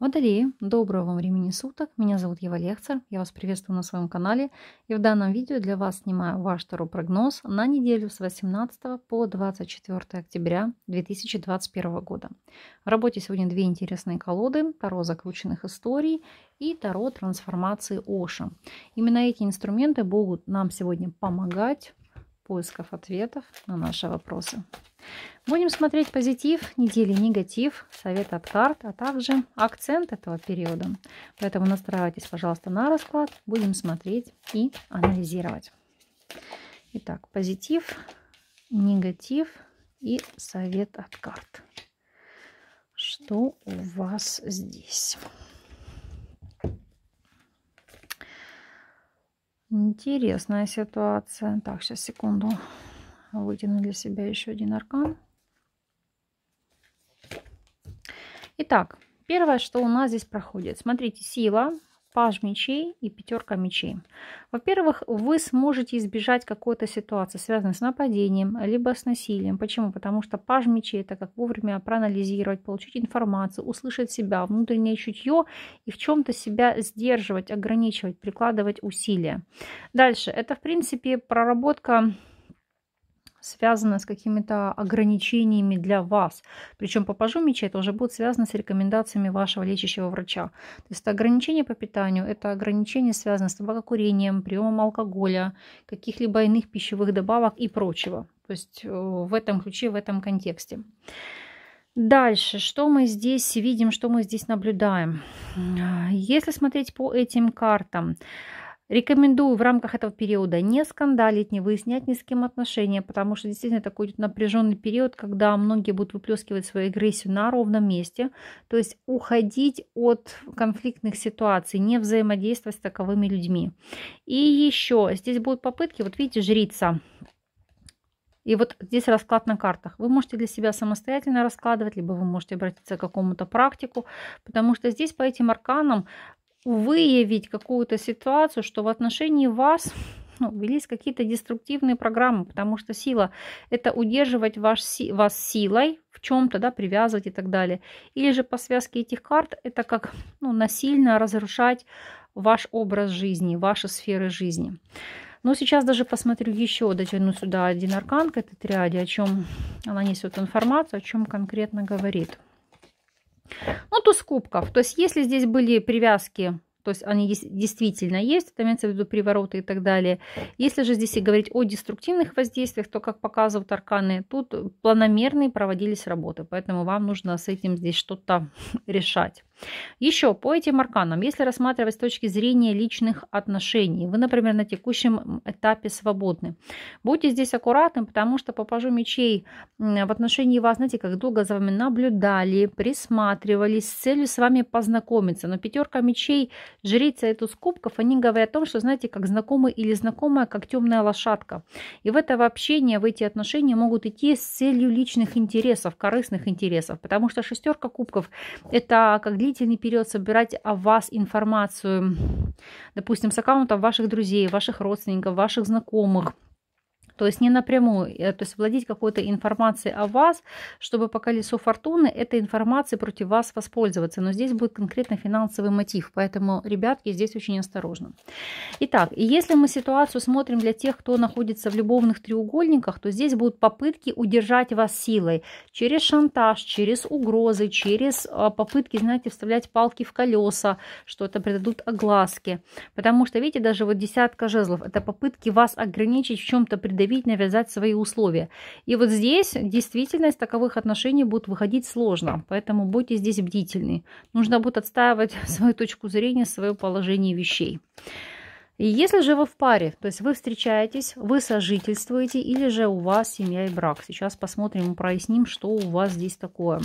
Водолеи, доброго вам времени суток, меня зовут Ева Лехцер, я вас приветствую на своем канале и в данном видео для вас снимаю ваш второй прогноз на неделю с 18 по 24 октября 2021 года. В работе сегодня две интересные колоды, таро закрученных историй и таро трансформации Оша. Именно эти инструменты будут нам сегодня помогать поисков ответов на наши вопросы. Будем смотреть позитив, недели негатив, совет от карт, а также акцент этого периода. Поэтому настраивайтесь, пожалуйста, на расклад. Будем смотреть и анализировать. Итак, позитив, негатив и совет от карт. Что у вас здесь? Интересная ситуация. Так, сейчас секунду. Вытяну для себя еще один аркан. Итак, первое, что у нас здесь проходит. Смотрите, сила паж мечей и пятерка мечей. Во-первых, вы сможете избежать какой-то ситуации, связанной с нападением, либо с насилием. Почему? Потому что паж мечей – это как вовремя проанализировать, получить информацию, услышать себя, внутреннее чутье и в чем-то себя сдерживать, ограничивать, прикладывать усилия. Дальше. Это, в принципе, проработка связано с какими-то ограничениями для вас. Причем по пажу меча это уже будет связано с рекомендациями вашего лечащего врача. То есть это ограничение по питанию, это ограничение связано с табакокурением, приемом алкоголя, каких-либо иных пищевых добавок и прочего. То есть э, в этом ключе, в этом контексте. Дальше, что мы здесь видим, что мы здесь наблюдаем. Если смотреть по этим картам, Рекомендую в рамках этого периода не скандалить, не выяснять ни с кем отношения, потому что действительно такой напряженный период, когда многие будут выплескивать свою агрессию на ровном месте. То есть уходить от конфликтных ситуаций, не взаимодействовать с таковыми людьми. И еще здесь будут попытки, вот видите, жрица. И вот здесь расклад на картах. Вы можете для себя самостоятельно раскладывать, либо вы можете обратиться к какому-то практику, потому что здесь по этим арканам выявить какую-то ситуацию, что в отношении вас ну, велись какие-то деструктивные программы, потому что сила – это удерживать ваш, вас силой в чем-то, да, привязывать и так далее. Или же по связке этих карт – это как ну, насильно разрушать ваш образ жизни, ваши сферы жизни. Но сейчас даже посмотрю еще, дотяну сюда один аркан к этой триаде, о чем она несет информацию, о чем конкретно говорит. Ну, туз кубков. То есть, если здесь были привязки, то есть они действительно есть, это имеется в виду привороты и так далее. Если же здесь и говорить о деструктивных воздействиях, то, как показывают арканы, тут планомерные проводились работы, поэтому вам нужно с этим здесь что-то решать. Еще по этим арканам, если рассматривать с точки зрения личных отношений, вы, например, на текущем этапе свободны. Будьте здесь аккуратны, потому что по пажу мечей в отношении вас, знаете, как долго за вами наблюдали, присматривались с целью с вами познакомиться. Но пятерка мечей, жрица эту с кубков, они говорят о том, что, знаете, как знакомый или знакомая, как темная лошадка. И в это общение, в эти отношения могут идти с целью личных интересов, корыстных интересов, потому что шестерка кубков – это как для длительный период собирать о вас информацию, допустим, с аккаунтов ваших друзей, ваших родственников, ваших знакомых – то есть не напрямую, э, то есть владеть какой-то информацией о вас, чтобы по колесу фортуны этой информации против вас воспользоваться. Но здесь будет конкретно финансовый мотив, поэтому, ребятки, здесь очень осторожно. Итак, если мы ситуацию смотрим для тех, кто находится в любовных треугольниках, то здесь будут попытки удержать вас силой через шантаж, через угрозы, через а, попытки, знаете, вставлять палки в колеса, что это придадут огласки. Потому что, видите, даже вот десятка жезлов – это попытки вас ограничить в чем-то, придавить заявить, навязать свои условия. И вот здесь действительно из таковых отношений будет выходить сложно, поэтому будьте здесь бдительны. Нужно будет отстаивать свою точку зрения, свое положение вещей. И если же вы в паре, то есть вы встречаетесь, вы сожительствуете или же у вас семья и брак. Сейчас посмотрим, проясним, что у вас здесь такое.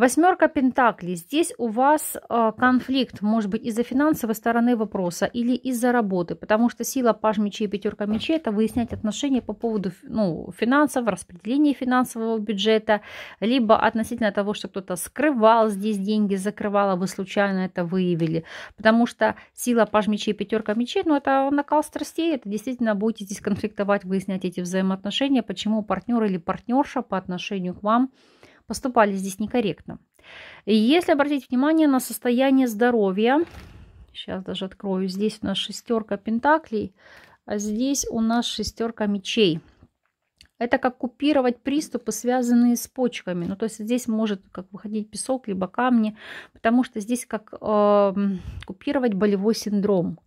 Восьмерка Пентаклей. Здесь у вас э, конфликт, может быть, из-за финансовой стороны вопроса или из-за работы, потому что сила паж мечей и пятерка мечей – это выяснять отношения по поводу ну, финансов, распределения финансового бюджета, либо относительно того, что кто-то скрывал здесь деньги, закрывал, а вы случайно это выявили. Потому что сила паж мечей и пятерка мечей, ну, это накал страстей, это действительно будете здесь конфликтовать, выяснять эти взаимоотношения, почему партнер или партнерша по отношению к вам – поступали здесь некорректно. И если обратить внимание на состояние здоровья, сейчас даже открою, здесь у нас шестерка пентаклей, а здесь у нас шестерка мечей. Это как купировать приступы, связанные с почками. Ну, то есть здесь может как выходить песок, либо камни, потому что здесь как э, купировать болевой синдром.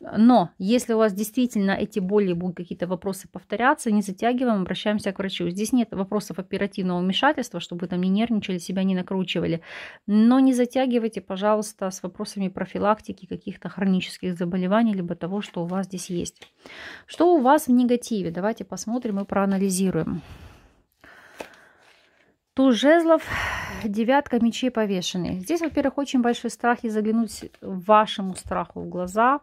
Но если у вас действительно эти боли будут какие-то вопросы повторяться, не затягиваем, обращаемся к врачу. Здесь нет вопросов оперативного вмешательства, чтобы вы там не нервничали, себя не накручивали. Но не затягивайте, пожалуйста, с вопросами профилактики каких-то хронических заболеваний, либо того, что у вас здесь есть. Что у вас в негативе? Давайте посмотрим и проанализируем. Туз жезлов, девятка мечей повешенный. Здесь, во-первых, очень большой страх и заглянуть вашему страху в глаза,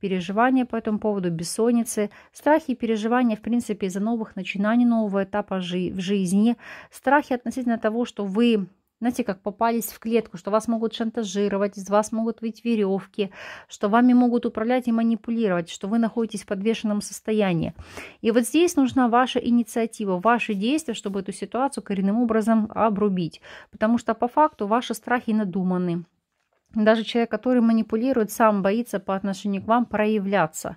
переживания по этому поводу, бессонницы, страхи и переживания, в принципе, из-за новых начинаний, нового этапа жи в жизни, страхи относительно того, что вы знаете, как попались в клетку, что вас могут шантажировать, из вас могут выйти веревки, что вами могут управлять и манипулировать, что вы находитесь в подвешенном состоянии. И вот здесь нужна ваша инициатива, ваши действия, чтобы эту ситуацию коренным образом обрубить. Потому что по факту ваши страхи надуманы. Даже человек, который манипулирует, сам боится по отношению к вам проявляться.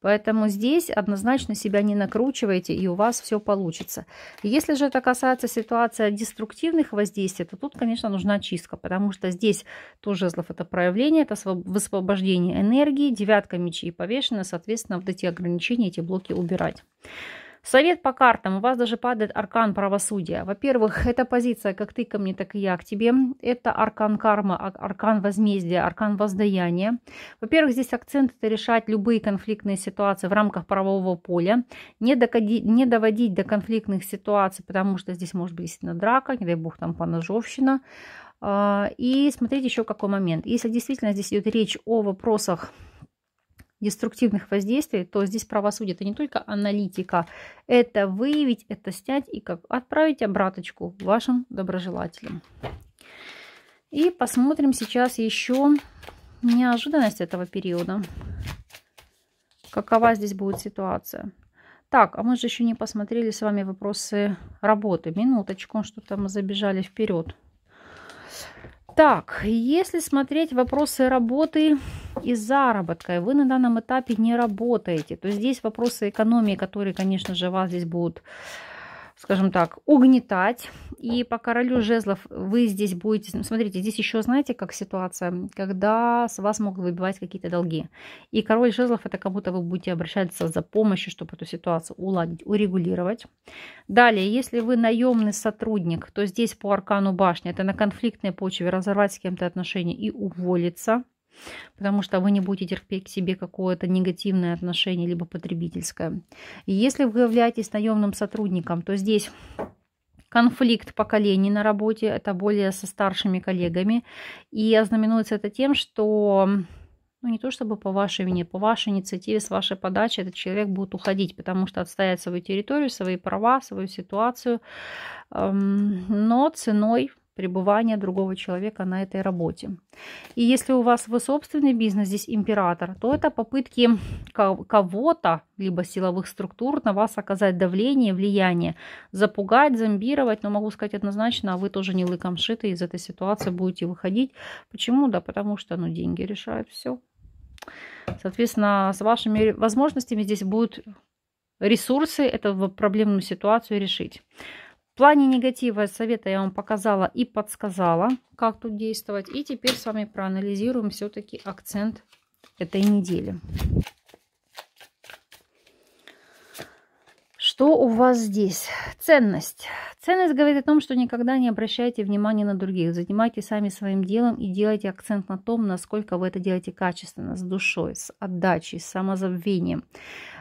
Поэтому здесь однозначно себя не накручивайте, и у вас все получится. Если же это касается ситуации деструктивных воздействий, то тут, конечно, нужна чистка, потому что здесь тоже жезлов это проявление, это высвобождение энергии, девятка мечей повешена, соответственно, вот эти ограничения, эти блоки убирать. Совет по картам. У вас даже падает аркан правосудия. Во-первых, эта позиция как ты ко мне, так и я к тебе. Это аркан кармы, аркан возмездия, аркан воздаяния. Во-первых, здесь акцент это решать любые конфликтные ситуации в рамках правового поля. Не, докоди, не доводить до конфликтных ситуаций, потому что здесь может быть действительно драка, не дай бог там поножовщина. А, и смотрите еще какой момент. Если действительно здесь идет речь о вопросах деструктивных воздействий, то здесь правосудие это не только аналитика, это выявить, это снять и как отправить обраточку вашим доброжелателям. И посмотрим сейчас еще неожиданность этого периода. Какова здесь будет ситуация? Так, а мы же еще не посмотрели с вами вопросы работы. Минуточку, что-то мы забежали вперед. Так, если смотреть вопросы работы, и заработка, и вы на данном этапе не работаете, то здесь вопросы экономии, которые, конечно же, вас здесь будут скажем так, угнетать. И по королю жезлов вы здесь будете... Ну, смотрите, здесь еще знаете, как ситуация, когда с вас могут выбивать какие-то долги. И король жезлов это как будто вы будете обращаться за помощью, чтобы эту ситуацию уладить, урегулировать. Далее, если вы наемный сотрудник, то здесь по аркану башни это на конфликтной почве разорвать с кем-то отношения и уволиться – потому что вы не будете терпеть к себе какое-то негативное отношение, либо потребительское. И если вы являетесь наемным сотрудником, то здесь конфликт поколений на работе, это более со старшими коллегами, и ознаменуется это тем, что ну, не то чтобы по вашей вине, по вашей инициативе, с вашей подачи этот человек будет уходить, потому что отстоять свою территорию, свои права, свою ситуацию, эм, но ценой пребывания другого человека на этой работе. И если у вас вы собственный бизнес, здесь император, то это попытки кого-то, либо силовых структур, на вас оказать давление, влияние, запугать, зомбировать, но могу сказать однозначно, а вы тоже не лыком шиты из этой ситуации будете выходить. Почему? Да потому что ну, деньги решают все. Соответственно, с вашими возможностями здесь будут ресурсы эту проблемную ситуацию решить плане негатива совета я вам показала и подсказала, как тут действовать. И теперь с вами проанализируем все-таки акцент этой недели. Что у вас здесь? Ценность. Ценность говорит о том, что никогда не обращайте внимания на других. Занимайтесь сами своим делом и делайте акцент на том, насколько вы это делаете качественно, с душой, с отдачей, с самозабвением.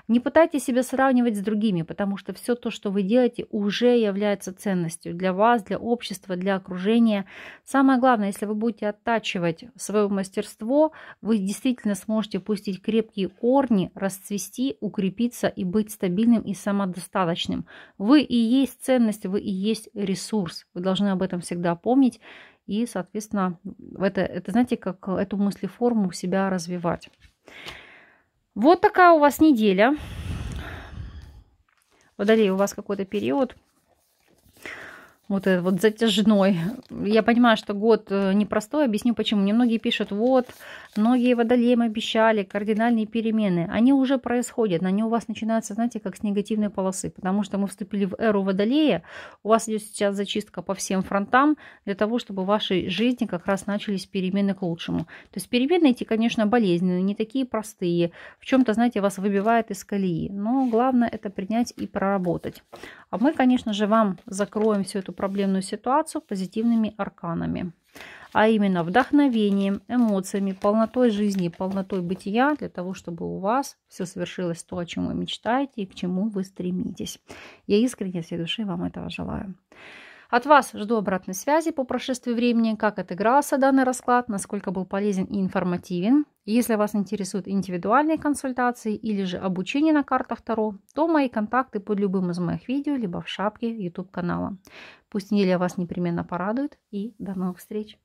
Не пытайтесь себя сравнивать с другими, потому что все то, что вы делаете, уже является ценностью для вас, для общества, для окружения. Самое главное, если вы будете оттачивать свое мастерство, вы действительно сможете пустить крепкие корни, расцвести, укрепиться и быть стабильным и самодостаточным. Вы и есть ценность, вы и есть ресурс. Вы должны об этом всегда помнить и, соответственно, это, это знаете, как эту мыслеформу себя развивать. Вот такая у вас неделя. Водолей, у вас какой-то период вот этот вот затяжной. Я понимаю, что год э, непростой, объясню почему. Мне многие пишут, вот, многие водолеям обещали кардинальные перемены. Они уже происходят, они у вас начинаются, знаете, как с негативной полосы, потому что мы вступили в эру водолея, у вас идет сейчас зачистка по всем фронтам для того, чтобы в вашей жизни как раз начались перемены к лучшему. То есть перемены эти, конечно, болезненные, не такие простые, в чем-то, знаете, вас выбивает из колеи, но главное это принять и проработать. А мы, конечно же, вам закроем всю эту проблемную ситуацию позитивными арканами. А именно вдохновением, эмоциями, полнотой жизни, полнотой бытия, для того, чтобы у вас все совершилось то, о чем вы мечтаете и к чему вы стремитесь. Я искренне всей души вам этого желаю. От вас жду обратной связи по прошествии времени, как отыгрался данный расклад, насколько был полезен и информативен. Если вас интересуют индивидуальные консультации или же обучение на картах Таро, то мои контакты под любым из моих видео, либо в шапке YouTube канала. Пусть неделя вас непременно порадует и до новых встреч!